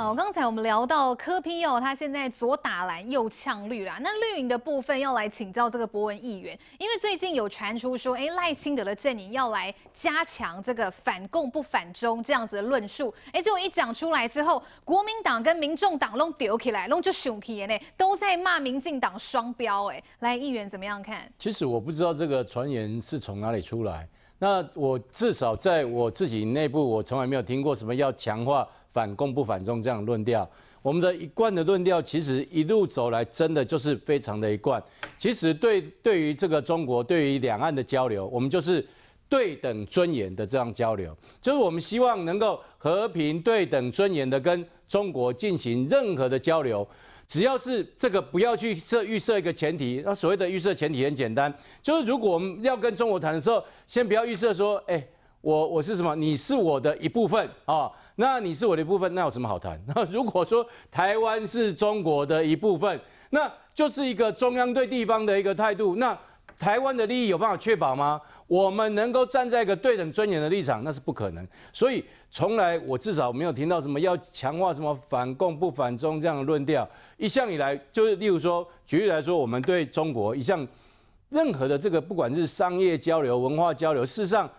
好，刚才我们聊到柯 P 哦，他现在左打蓝右呛绿啦。那绿营的部分要来请教这个博文议员，因为最近有传出说，哎，赖清德的阵营要来加强这个反共不反中这样子的论述。哎，结果一讲出来之后，国民党跟民众党拢丢起来，拢就熊起了呢，都在骂民进党双标。哎，来，议员怎么样看？其实我不知道这个传言是从哪里出来。那我至少在我自己内部，我从来没有听过什么要强化。反共不反中这样论调，我们的一贯的论调，其实一路走来真的就是非常的一贯。其实对对于这个中国，对于两岸的交流，我们就是对等尊严的这样交流，就是我们希望能够和平、对等、尊严的跟中国进行任何的交流。只要是这个不要去设预设一个前提，那所谓的预设前提很简单，就是如果我们要跟中国谈的时候，先不要预设说，哎。我我是什么？你是我的一部分啊。那你是我的一部分，那有什么好谈？那 如果说台湾是中国的一部分，那就是一个中央对地方的一个态度。那台湾的利益有办法确保吗？我们能够站在一个对等尊严的立场，那是不可能。所以，从来我至少没有听到什么要强化什么反共不反中这样的论调。一向以来，就是例如说举例来说，我们对中国一向任何的这个不管是商业交流、文化交流，事实上。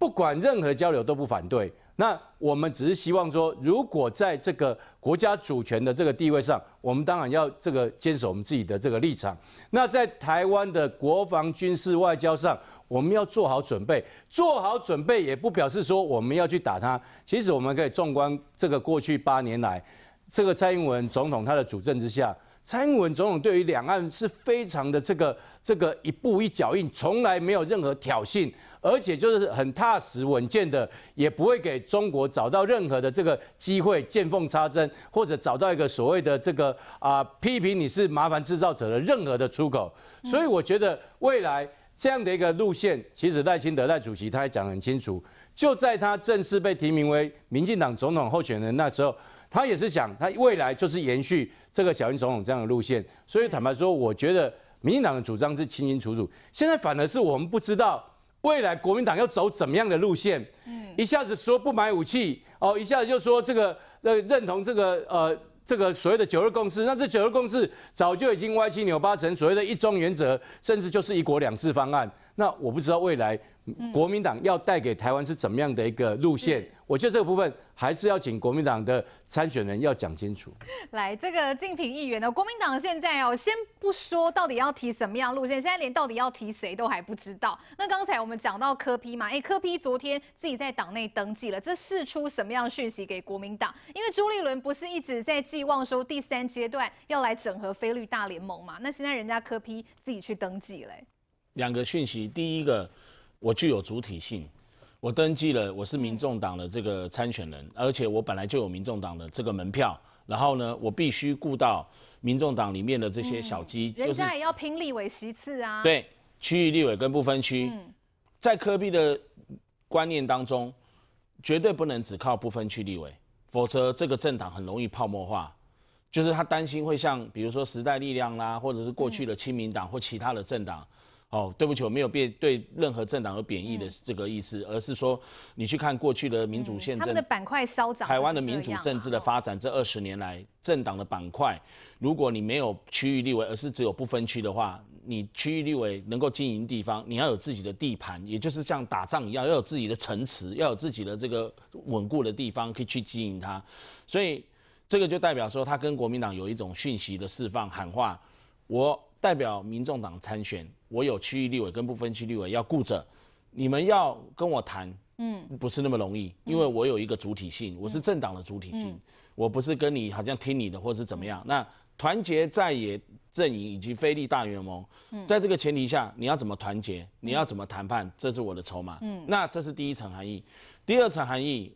不管任何交流都不反对，那我们只是希望说，如果在这个国家主权的这个地位上，我们当然要这个坚守我们自己的这个立场。那在台湾的国防、军事、外交上，我们要做好准备。做好准备也不表示说我们要去打他。其实我们可以纵观这个过去八年来，这个蔡英文总统他的主政之下，蔡英文总统对于两岸是非常的这个这个一步一脚印，从来没有任何挑衅。而且就是很踏实稳健的，也不会给中国找到任何的这个机会见缝插针，或者找到一个所谓的这个啊批评你是麻烦制造者的任何的出口。所以我觉得未来这样的一个路线，其实赖清德赖主席他也讲很清楚，就在他正式被提名为民进党总统候选人那时候，他也是讲他未来就是延续这个小英总统这样的路线。所以坦白说，我觉得民进党的主张是清清楚楚，现在反而是我们不知道。未来国民党要走怎么样的路线？嗯，一下子说不买武器哦，一下子就说这个呃认同这个呃这个所谓的九二共识，那这九二共识早就已经歪七扭八成所谓的一中原则，甚至就是一国两制方案。那我不知道未来。国民党要带给台湾是怎么样的一个路线？我觉得这个部分还是要请国民党的参选人要讲清楚。来，这个竞品议员呢，国民党现在哦，先不说到底要提什么样路线，现在连到底要提谁都还不知道。那刚才我们讲到柯批嘛，哎，柯批昨天自己在党内登记了，这是出什么样讯息给国民党？因为朱立伦不是一直在寄望说第三阶段要来整合菲律大联盟嘛？那现在人家柯批自己去登记嘞，两个讯息，第一个。我具有主体性，我登记了我是民众党的这个参选人，而且我本来就有民众党的这个门票。然后呢，我必须顾到民众党里面的这些小鸡，人家也要拼立委席次啊。对，区域立委跟不分区，在科比的观念当中，绝对不能只靠不分区立委，否则这个政党很容易泡沫化，就是他担心会像比如说时代力量啦，或者是过去的亲民党或其他的政党。哦，对不起，我没有别对任何政党有贬义的这个意思，而是说你去看过去的民主宪政的板块稍涨。台湾的民主政治的发展，这二十年来政党的板块，如果你没有区域立委，而是只有不分区的话，你区域立委能够经营地方，你要有自己的地盘，也就是像打仗一样，要有自己的城池，要有自己的这个稳固的地方可以去经营它。所以这个就代表说，他跟国民党有一种讯息的释放喊话，我。代表民众党参选，我有区域立委跟不分区立委要顾着，你们要跟我谈，嗯，不是那么容易，因为我有一个主体性，我是政党的主体性，我不是跟你好像听你的或是怎么样。那团结在野阵营以及非立大联盟，在这个前提下，你要怎么团结，你要怎么谈判，这是我的筹码。那这是第一层含义，第二层含义。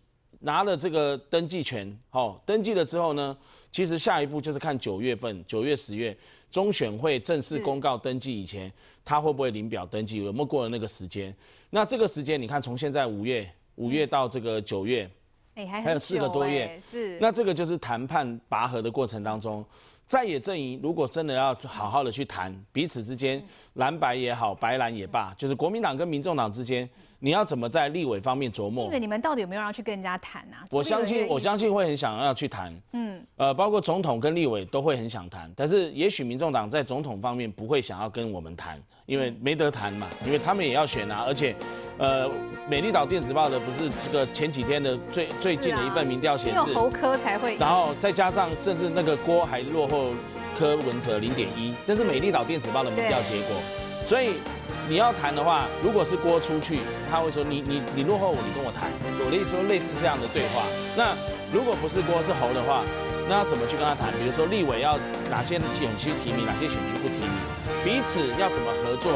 拿了这个登记权，好，登记了之后呢，其实下一步就是看九月份、九月、十月中选会正式公告登记以前，他会不会领表登记？有没有过了那个时间？那这个时间，你看从现在五月五月到这个九月，哎，还有四个多月，是，那这个就是谈判拔河的过程当中。在野阵营如果真的要好好的去谈彼此之间，蓝白也好，白蓝也罢，就是国民党跟民众党之间，你要怎么在立委方面琢磨？你们到底有没有要去跟人家谈啊？我相信，我相信会很想要去谈。嗯。呃，包括总统跟立委都会很想谈，但是也许民众党在总统方面不会想要跟我们谈，因为没得谈嘛，因为他们也要选啊，而且。呃，美丽岛电子报的不是这个前几天的最最近的一份民调显示，侯科才会，然后再加上甚至那个郭还落后柯文哲零点一，这是美丽岛电子报的民调结果。所以你要谈的话，如果是郭出去，他会说你你你落后我，你跟我谈。我的意思说类似这样的对话。那如果不是郭是侯的话，那要怎么去跟他谈？比如说立委要哪些选区提名，哪些选区不提名，彼此要怎么合作？